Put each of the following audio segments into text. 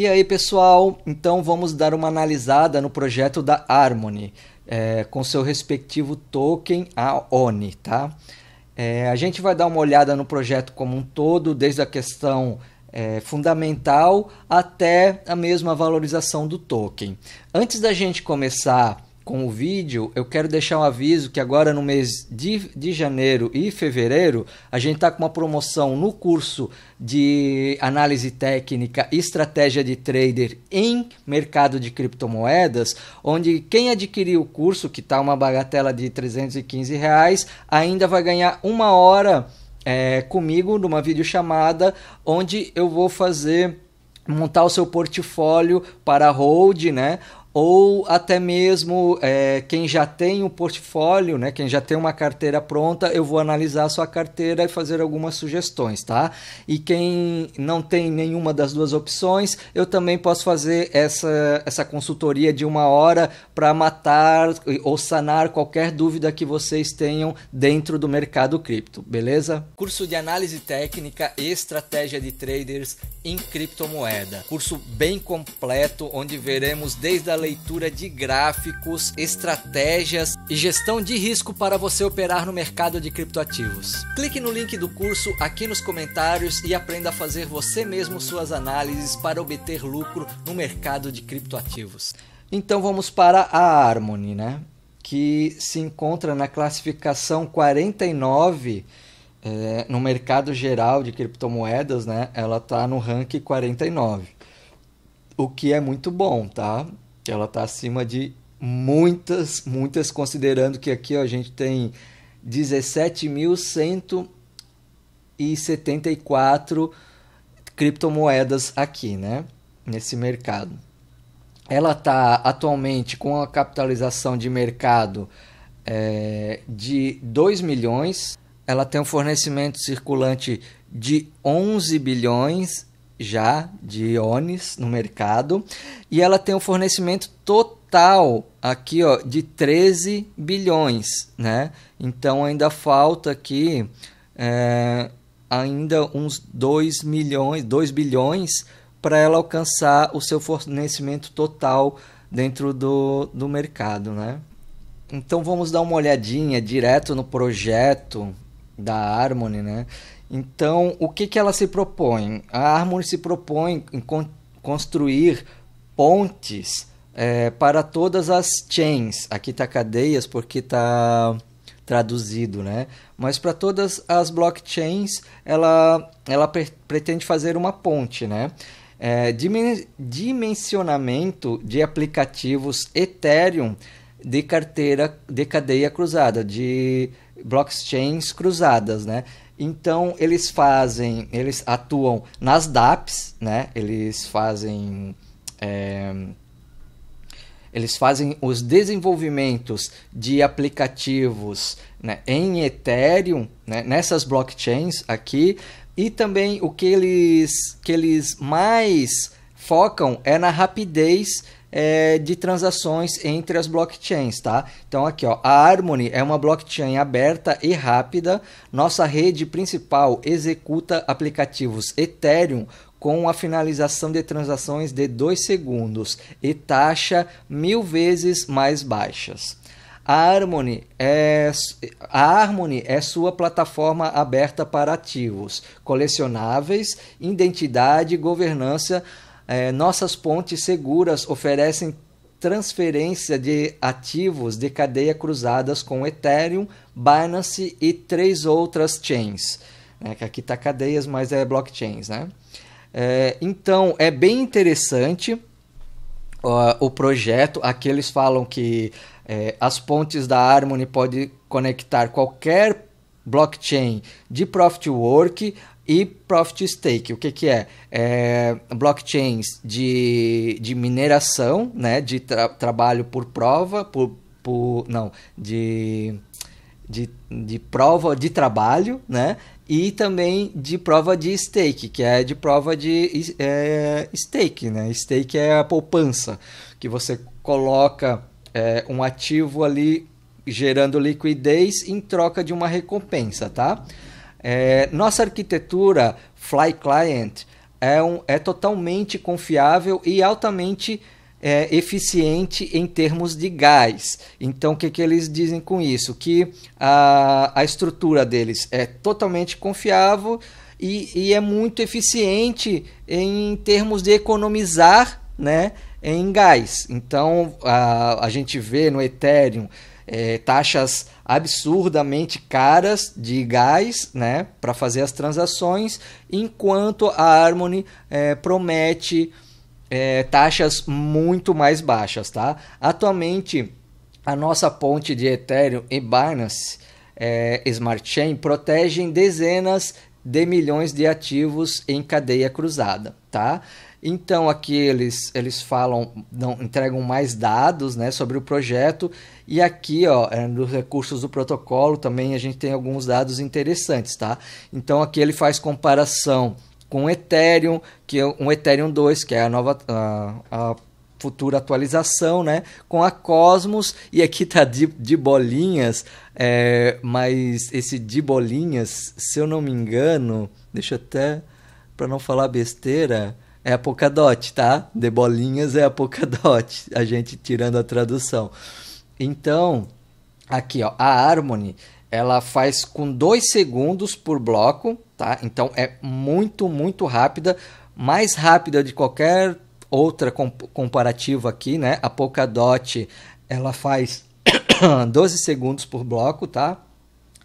E aí, pessoal, então vamos dar uma analisada no projeto da Harmony, é, com seu respectivo token, a ONI, tá? É, a gente vai dar uma olhada no projeto como um todo, desde a questão é, fundamental até a mesma valorização do token. Antes da gente começar com o vídeo, eu quero deixar um aviso que agora no mês de, de janeiro e fevereiro, a gente está com uma promoção no curso de análise técnica e estratégia de trader em mercado de criptomoedas, onde quem adquirir o curso, que está uma bagatela de 315 reais, ainda vai ganhar uma hora é, comigo numa videochamada, onde eu vou fazer montar o seu portfólio para hold, né? ou até mesmo é, quem já tem um portfólio, né, quem já tem uma carteira pronta, eu vou analisar a sua carteira e fazer algumas sugestões, tá? E quem não tem nenhuma das duas opções, eu também posso fazer essa, essa consultoria de uma hora para matar ou sanar qualquer dúvida que vocês tenham dentro do mercado cripto, beleza? Curso de análise técnica e estratégia de traders em criptomoeda. Curso bem completo onde veremos desde a leitura de gráficos, estratégias e gestão de risco para você operar no mercado de criptoativos. Clique no link do curso aqui nos comentários e aprenda a fazer você mesmo suas análises para obter lucro no mercado de criptoativos. Então vamos para a Harmony, né? que se encontra na classificação 49 é, no mercado geral de criptomoedas, né? Ela está no ranking 49, o que é muito bom, tá? que ela está acima de muitas, muitas, considerando que aqui ó, a gente tem 17.174 criptomoedas aqui, né? Nesse mercado. Ela está atualmente com a capitalização de mercado é, de 2 milhões. Ela tem um fornecimento circulante de 11 bilhões já de iones no mercado e ela tem um fornecimento total aqui ó, de 13 bilhões, né? Então ainda falta aqui é, ainda uns 2 milhões, 2 bilhões para ela alcançar o seu fornecimento total dentro do, do mercado, né? Então vamos dar uma olhadinha direto no projeto da Harmony, né? Então, o que, que ela se propõe? A Harmony se propõe em con construir pontes é, para todas as chains. Aqui está cadeias porque está traduzido, né? Mas para todas as blockchains, ela, ela pretende fazer uma ponte, né? É, dimen dimensionamento de aplicativos Ethereum de carteira de cadeia cruzada, de blockchains cruzadas, né? Então eles fazem, eles atuam nas DAPs, né? Eles fazem é, eles fazem os desenvolvimentos de aplicativos né, em Ethereum, né, nessas blockchains aqui, e também o que eles, que eles mais focam é na rapidez é, de transações entre as blockchains, tá? Então aqui, ó, a Harmony é uma blockchain aberta e rápida. Nossa rede principal executa aplicativos Ethereum com a finalização de transações de 2 segundos e taxa mil vezes mais baixas. A Harmony, é, a Harmony é sua plataforma aberta para ativos, colecionáveis, identidade e governança é, nossas pontes seguras oferecem transferência de ativos de cadeia cruzadas com Ethereum, Binance e três outras chains. Né? Que aqui está cadeias, mas é blockchains. Né? É, então, é bem interessante uh, o projeto. Aqui eles falam que é, as pontes da Harmony podem conectar qualquer blockchain de Profitwork e Profit Stake. O que, que é? é blockchains de, de mineração, né? de tra trabalho por prova, por, por não, de, de, de prova de trabalho, né? e também de prova de stake, que é de prova de é, stake, né? Stake é a poupança, que você coloca é, um ativo ali gerando liquidez em troca de uma recompensa, tá? É, nossa arquitetura Fly Client é, um, é totalmente confiável e altamente é, eficiente em termos de gás. Então, o que, que eles dizem com isso? Que a, a estrutura deles é totalmente confiável e, e é muito eficiente em termos de economizar né, em gás. Então, a, a gente vê no Ethereum é, taxas absurdamente caras de gás né, para fazer as transações, enquanto a Harmony é, promete é, taxas muito mais baixas. Tá? Atualmente, a nossa ponte de Ethereum e Binance é, Smart Chain protegem dezenas de milhões de ativos em cadeia cruzada. Tá? Então aqui eles, eles falam, não, entregam mais dados né, sobre o projeto e aqui ó, é, nos recursos do protocolo também a gente tem alguns dados interessantes, tá? Então aqui ele faz comparação com o Ethereum, que é um Ethereum 2, que é a nova a, a futura atualização, né? Com a Cosmos e aqui tá de, de bolinhas, é, mas esse de bolinhas, se eu não me engano, deixa até para não falar besteira é a Polkadot, tá? De bolinhas é a Polkadot, a gente tirando a tradução. Então, aqui ó, a Harmony, ela faz com 2 segundos por bloco, tá? Então é muito, muito rápida, mais rápida de qualquer outra comparativa aqui, né? A Polkadot, ela faz 12 segundos por bloco, tá?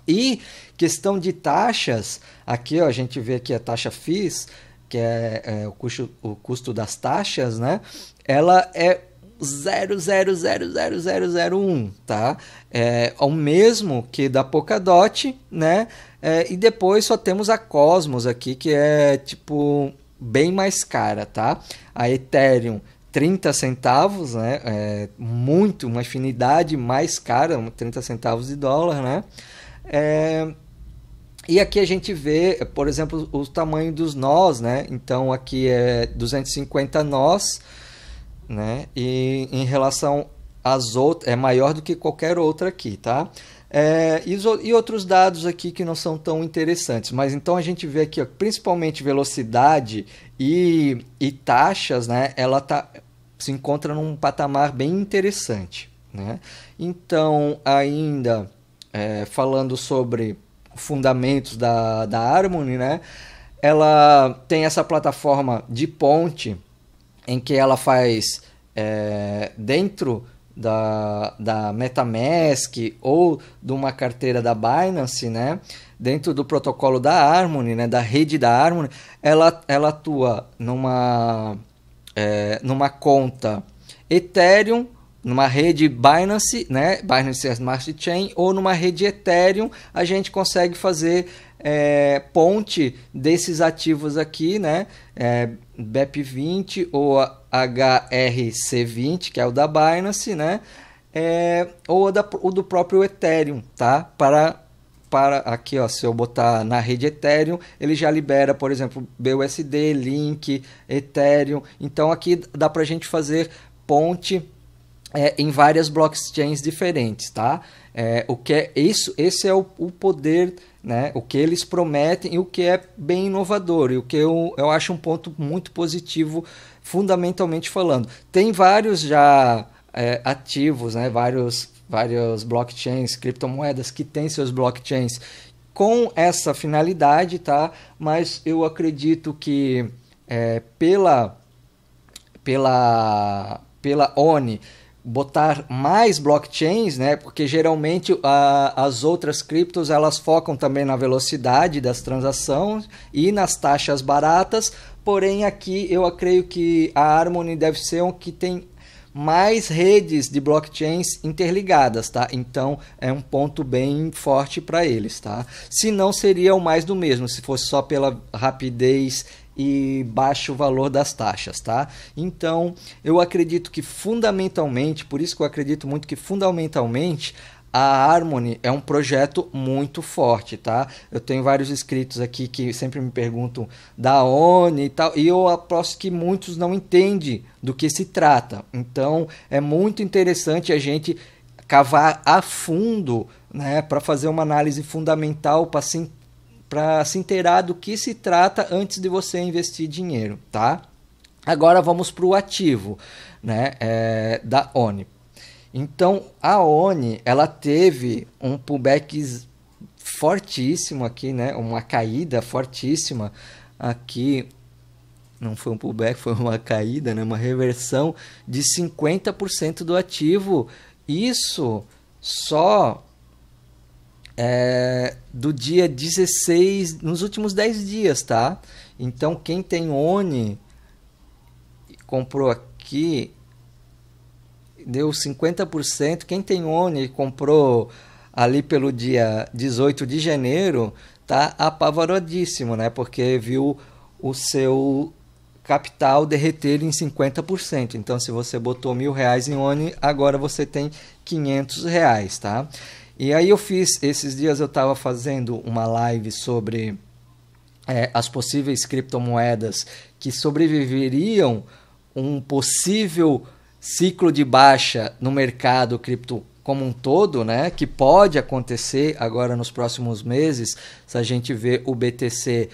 E questão de taxas, aqui ó, a gente vê aqui a taxa FIS, que é, é, o, custo, o custo das taxas, né? Ela é 0,000001, tá? É, é o mesmo que da Polkadot, né? É, e depois só temos a Cosmos aqui, que é tipo bem mais cara, tá? A Ethereum 30 centavos, né? É muito, uma infinidade mais cara, 30 centavos de dólar, né? É, e aqui a gente vê, por exemplo, o tamanho dos nós, né? Então aqui é 250 nós, né? E em relação às outras, é maior do que qualquer outra aqui, tá? É, e, os, e, outros dados aqui que não são tão interessantes, mas então a gente vê aqui, ó, principalmente velocidade e, e taxas, né? Ela tá, se encontra num patamar bem interessante, né? Então ainda é, falando sobre fundamentos da, da Harmony, né? Ela tem essa plataforma de ponte em que ela faz é, dentro da, da Metamask ou de uma carteira da Binance, né? Dentro do protocolo da Harmony, né? Da rede da Harmony, ela, ela atua numa, é, numa conta Ethereum numa rede Binance, né, Binance Smart Chain, ou numa rede Ethereum, a gente consegue fazer é, ponte desses ativos aqui, né, é, BEP20 ou HRC20, que é o da Binance, né, é, ou da, o do próprio Ethereum, tá, para para aqui, ó, se eu botar na rede Ethereum, ele já libera, por exemplo, BUSD, Link, Ethereum. Então aqui dá para a gente fazer ponte é, em várias blockchains diferentes, tá? É, o que é isso? Esse é o, o poder né? O que eles prometem e o que é bem inovador, e o que eu, eu acho um ponto muito positivo, fundamentalmente falando. Tem vários já é, ativos, né? Vários, vários blockchains, criptomoedas que têm seus blockchains com essa finalidade, tá? Mas eu acredito que é, pela pela pela ONI botar mais blockchains, né? Porque geralmente a, as outras criptos elas focam também na velocidade das transações e nas taxas baratas. Porém, aqui eu creio que a Harmony deve ser um que tem mais redes de blockchains interligadas, tá? Então é um ponto bem forte para eles, tá? Se não seria o mais do mesmo, se fosse só pela rapidez e baixa o valor das taxas, tá? Então, eu acredito que fundamentalmente, por isso que eu acredito muito que fundamentalmente a Harmony é um projeto muito forte, tá? Eu tenho vários inscritos aqui que sempre me perguntam da ONI e tal, e eu aposto que muitos não entendem do que se trata. Então, é muito interessante a gente cavar a fundo, né, para fazer uma análise fundamental para se para se inteirar do que se trata antes de você investir dinheiro, tá? Agora vamos para o ativo, né, é, da ONI. Então a ONI ela teve um pullback fortíssimo aqui, né, uma caída fortíssima aqui. Não foi um pullback, foi uma caída, né, uma reversão de 50% do ativo. Isso só é, do dia 16, nos últimos 10 dias, tá? Então, quem tem ONI comprou aqui, deu 50%. Quem tem ONI comprou ali pelo dia 18 de janeiro, tá apavoradíssimo, né? Porque viu o seu capital derreter em 50%. Então, se você botou mil reais em ONI, agora você tem 500 reais, tá? E aí eu fiz, esses dias eu estava fazendo uma live sobre é, as possíveis criptomoedas que sobreviveriam um possível ciclo de baixa no mercado cripto como um todo, né, que pode acontecer agora nos próximos meses, se a gente ver o BTC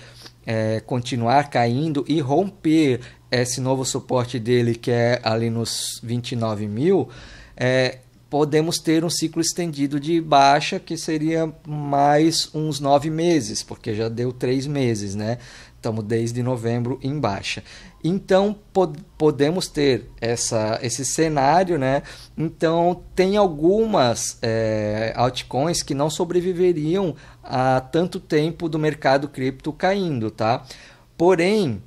é, continuar caindo e romper esse novo suporte dele que é ali nos 29 mil, é, podemos ter um ciclo estendido de baixa que seria mais uns nove meses, porque já deu três meses, né? Estamos desde novembro em baixa. Então pod podemos ter essa, esse cenário, né? Então tem algumas é, altcoins que não sobreviveriam a tanto tempo do mercado cripto caindo, tá? Porém,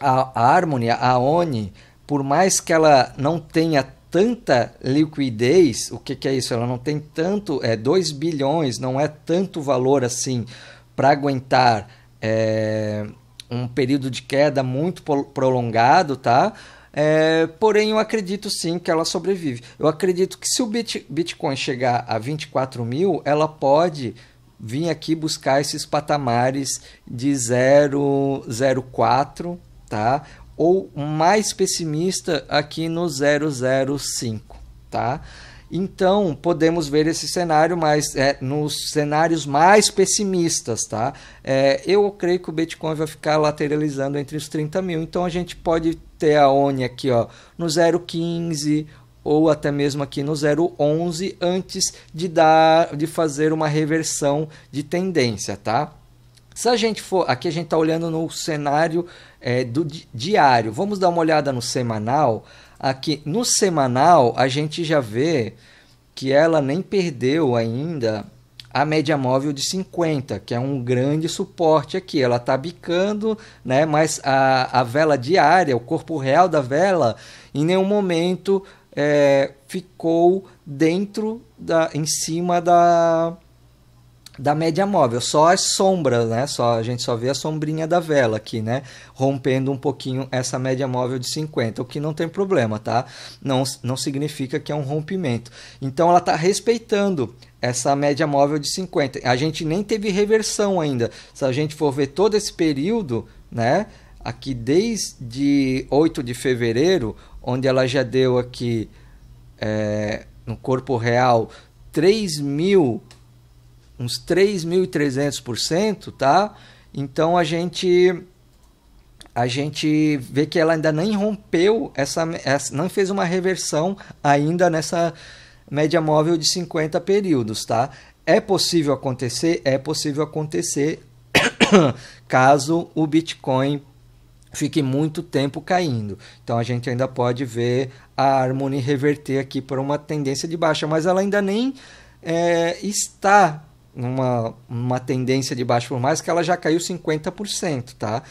a, a Harmony, a ONI, por mais que ela não tenha tanta liquidez, o que, que é isso? Ela não tem tanto, é 2 bilhões, não é tanto valor assim para aguentar é, um período de queda muito prolongado, tá? É, porém, eu acredito sim que ela sobrevive. Eu acredito que se o Bitcoin chegar a 24 mil, ela pode vir aqui buscar esses patamares de 0,04, tá? ou mais pessimista aqui no 005, tá? Então, podemos ver esse cenário mais, é, nos cenários mais pessimistas, tá? É, eu creio que o Bitcoin vai ficar lateralizando entre os 30 mil. Então, a gente pode ter a ONI aqui, ó, no 0,15 ou até mesmo aqui no 0,11 antes de, dar, de fazer uma reversão de tendência, tá? Se a gente for, aqui a gente está olhando no cenário é, do di diário. Vamos dar uma olhada no semanal. Aqui no semanal a gente já vê que ela nem perdeu ainda a média móvel de 50, que é um grande suporte aqui. Ela está bicando, né? mas a, a vela diária, o corpo real da vela, em nenhum momento é, ficou dentro da, em cima da, da média móvel, só as sombras, né? Só, a gente só vê a sombrinha da vela aqui, né? Rompendo um pouquinho essa média móvel de 50, o que não tem problema, tá? Não, não significa que é um rompimento. Então ela está respeitando essa média móvel de 50. A gente nem teve reversão ainda. Se a gente for ver todo esse período, né? Aqui desde 8 de fevereiro, onde ela já deu aqui é, no corpo real 3 mil uns 3.300%, tá? Então a gente a gente vê que ela ainda nem rompeu essa, essa não fez uma reversão ainda nessa média móvel de 50 períodos, tá? É possível acontecer, é possível acontecer caso o Bitcoin fique muito tempo caindo. Então a gente ainda pode ver a Harmony reverter aqui para uma tendência de baixa, mas ela ainda nem é, está numa, numa tendência de baixo, por mais que ela já caiu 50%, tá?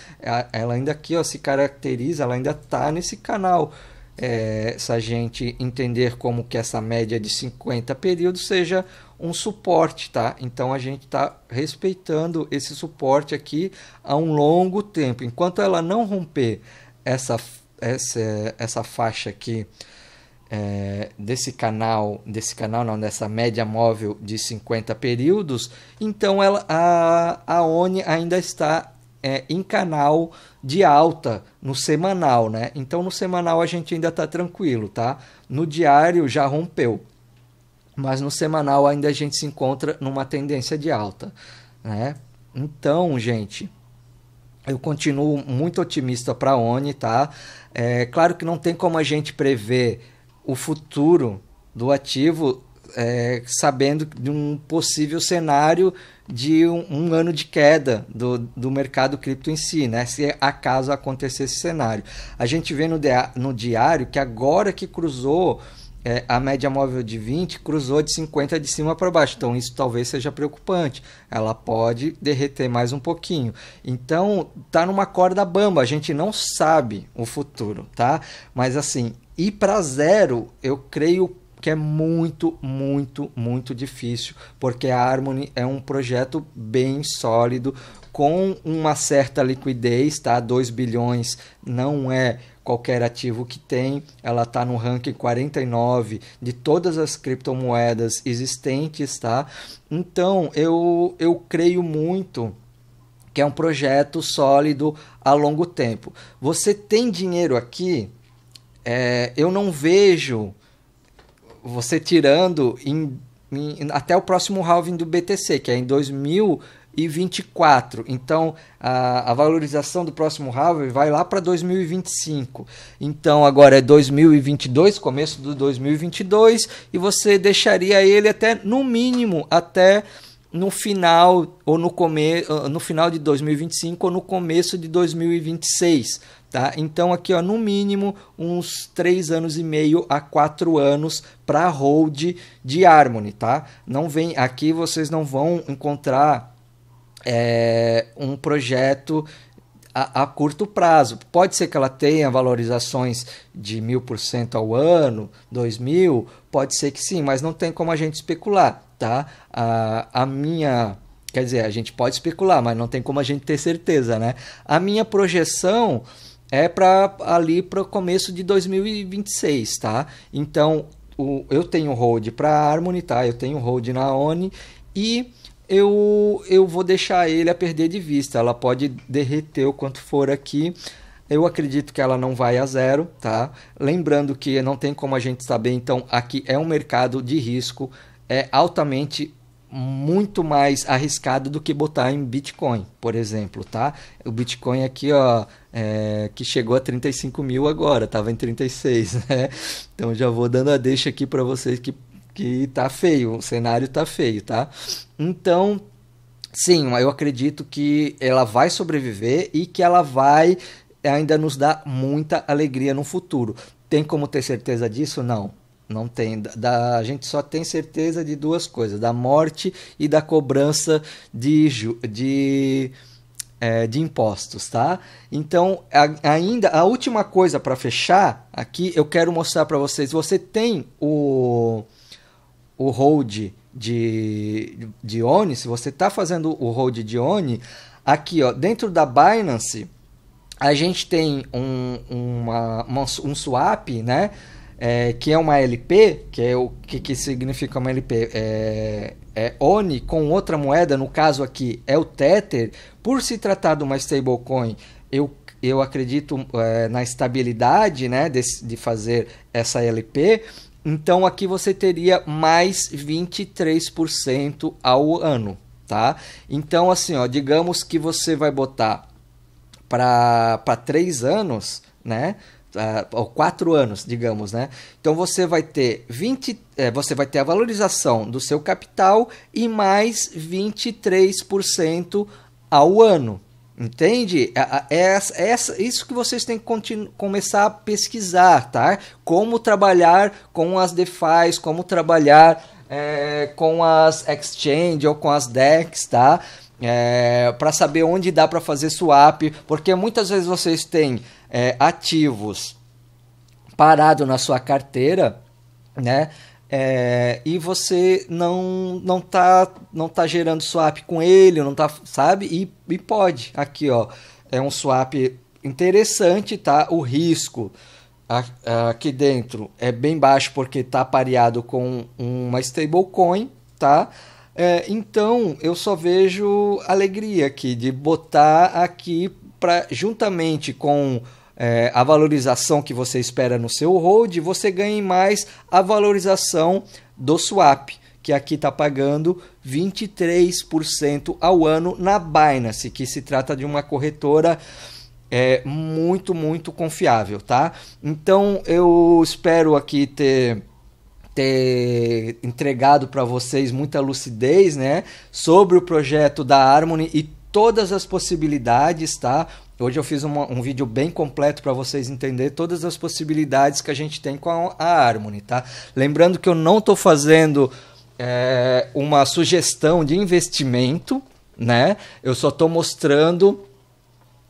Ela ainda aqui ó, se caracteriza, ela ainda tá nesse canal. É, se a gente entender como que essa média de 50 períodos seja um suporte, tá? Então a gente está respeitando esse suporte aqui a um longo tempo. Enquanto ela não romper essa, essa, essa faixa aqui é, desse canal, desse canal não, dessa média móvel de 50 períodos, então ela, a, a ONI ainda está é, em canal de alta no semanal, né? Então no semanal a gente ainda está tranquilo, tá? No diário já rompeu, mas no semanal ainda a gente se encontra numa tendência de alta, né? Então, gente, eu continuo muito otimista para a ONI, tá? É claro que não tem como a gente prever o futuro do ativo é, sabendo de um possível cenário de um, um, ano de queda do, do mercado cripto em si, né? se acaso acontecer esse cenário. A gente vê no, dia no diário que agora que cruzou é, a média móvel de 20 cruzou de 50 de cima para baixo. Então, isso talvez seja preocupante. Ela pode derreter mais um pouquinho. Então, tá numa corda bamba. A gente não sabe o futuro, tá? Mas, assim, e para zero, eu creio que é muito, muito, muito difícil, porque a Harmony é um projeto bem sólido, com uma certa liquidez, tá? 2 bilhões não é qualquer ativo que tem, ela está no ranking 49 de todas as criptomoedas existentes, tá? Então, eu, eu creio muito que é um projeto sólido a longo tempo. Você tem dinheiro aqui, é, eu não vejo você tirando em, em, até o próximo halving do BTC, que é em 2024. Então, a, a valorização do próximo halving vai lá para 2025. Então, agora é 2022, começo do 2022, e você deixaria ele até, no mínimo, até no final ou no come, ah, no final de 2025 ou no começo de 2026, tá? Então aqui ó, no mínimo uns três anos e meio a quatro anos para hold de Harmony, tá? Não vem aqui vocês não vão encontrar é, um projeto a, a, curto prazo. Pode ser que ela tenha valorizações de mil por cento ao ano, dois mil, pode ser que sim, mas não tem como a gente especular tá? A, a minha. Quer dizer, a gente pode especular, mas não tem como a gente ter certeza, né? A minha projeção é para ali para o começo de 2026, tá? Então, o, eu tenho hold para Harmony, tá? Eu tenho hold na ONI e eu, eu vou deixar ele a perder de vista. Ela pode derreter o quanto for aqui. Eu acredito que ela não vai a zero, tá? Lembrando que não tem como a gente saber, então aqui é um mercado de risco é altamente muito mais arriscado do que botar em Bitcoin, por exemplo, tá? O Bitcoin aqui, ó, é, que chegou a 35 mil agora, tava em 36, né? Então já vou dando a deixa aqui para vocês que que tá feio, o cenário tá feio, tá? Então, sim, eu acredito que ela vai sobreviver e que ela vai ainda nos dar muita alegria no futuro. Tem como ter certeza disso? Não não tem. Da, a gente só tem certeza de duas coisas: da morte e da cobrança de, de, é, de impostos, tá? Então, a, ainda a última coisa para fechar aqui, eu quero mostrar para vocês. Você tem o, o hold de, de ONI, se você está fazendo o hold de ONI, aqui ó, dentro da Binance a gente tem um, uma, uma um swap, né? é, que é uma LP, que é o que, que significa uma LP? É, é ONI com outra moeda, no caso aqui é o Tether. Por se tratar de uma stablecoin, eu, eu acredito é, na estabilidade né, de, de fazer essa LP. Então aqui você teria mais 23% ao ano, tá? Então assim, ó, digamos que você vai botar para 3 anos, né? Ah, ou quatro anos, digamos, né? Então você vai ter 20, eh, você vai ter a valorização do seu capital e mais 23% ao ano. Entende? É, é, é isso que vocês têm que começar a pesquisar, tá? Como trabalhar com as DeFi, como trabalhar é, com as exchange ou com as DEX, tá? é, para saber onde dá para fazer swap, porque muitas vezes vocês têm é, ativos parado na sua carteira, né? É, e você não não tá não tá gerando swap com ele, não tá, sabe? E, e pode aqui, ó, é um swap interessante, tá? O risco aqui dentro é bem baixo porque tá pareado com uma stablecoin, tá? É, então eu só vejo alegria aqui de botar aqui para juntamente com é, a valorização que você espera no seu hold, você ganhe mais a valorização do swap, que aqui está pagando 23% ao ano na Binance, que se trata de uma corretora é muito, muito confiável, tá? Então eu espero aqui ter ter entregado para vocês muita lucidez, né, sobre o projeto da Harmony e todas as possibilidades, tá? Hoje eu fiz uma, um vídeo bem completo para vocês entenderem todas as possibilidades que a gente tem com a Harmony, tá? Lembrando que eu não estou fazendo é, uma sugestão de investimento, né? Eu só estou mostrando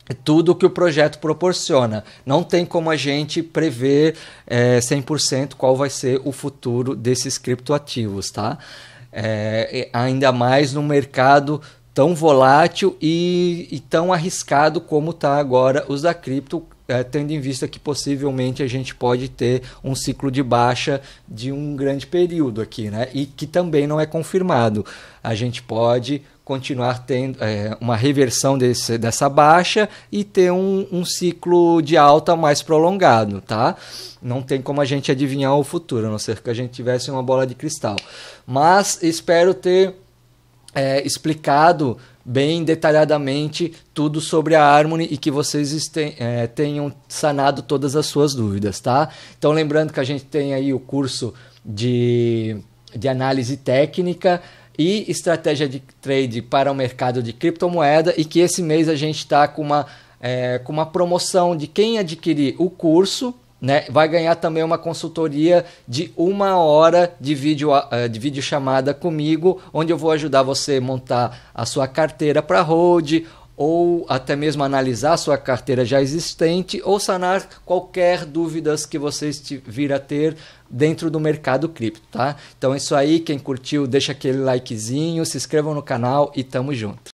é tudo o que o projeto proporciona. Não tem como a gente prever é, 100% qual vai ser o futuro desses criptoativos, tá? É, ainda mais num mercado tão volátil e, e tão arriscado como está agora os da cripto, é, tendo em vista que possivelmente a gente pode ter um ciclo de baixa de um grande período aqui, né? E que também não é confirmado. A gente pode continuar tendo é, uma reversão desse, dessa baixa e ter um, um, ciclo de alta mais prolongado, tá? Não tem como a gente adivinhar o futuro, a não ser que a gente tivesse uma bola de cristal. Mas espero ter é, explicado bem detalhadamente tudo sobre a Harmony e que vocês é, tenham sanado todas as suas dúvidas, tá? Então lembrando que a gente tem aí o curso de, de análise técnica, e estratégia de trade para o mercado de criptomoeda e que esse mês a gente está com uma é, com uma promoção de quem adquirir o curso né, vai ganhar também uma consultoria de uma hora de vídeo é, de chamada comigo, onde eu vou ajudar você a montar a sua carteira para hold, ou até mesmo analisar sua carteira já existente ou sanar qualquer dúvidas que vocês vir a ter dentro do mercado cripto, tá? Então é isso aí, quem curtiu deixa aquele likezinho, se inscrevam no canal e tamo junto.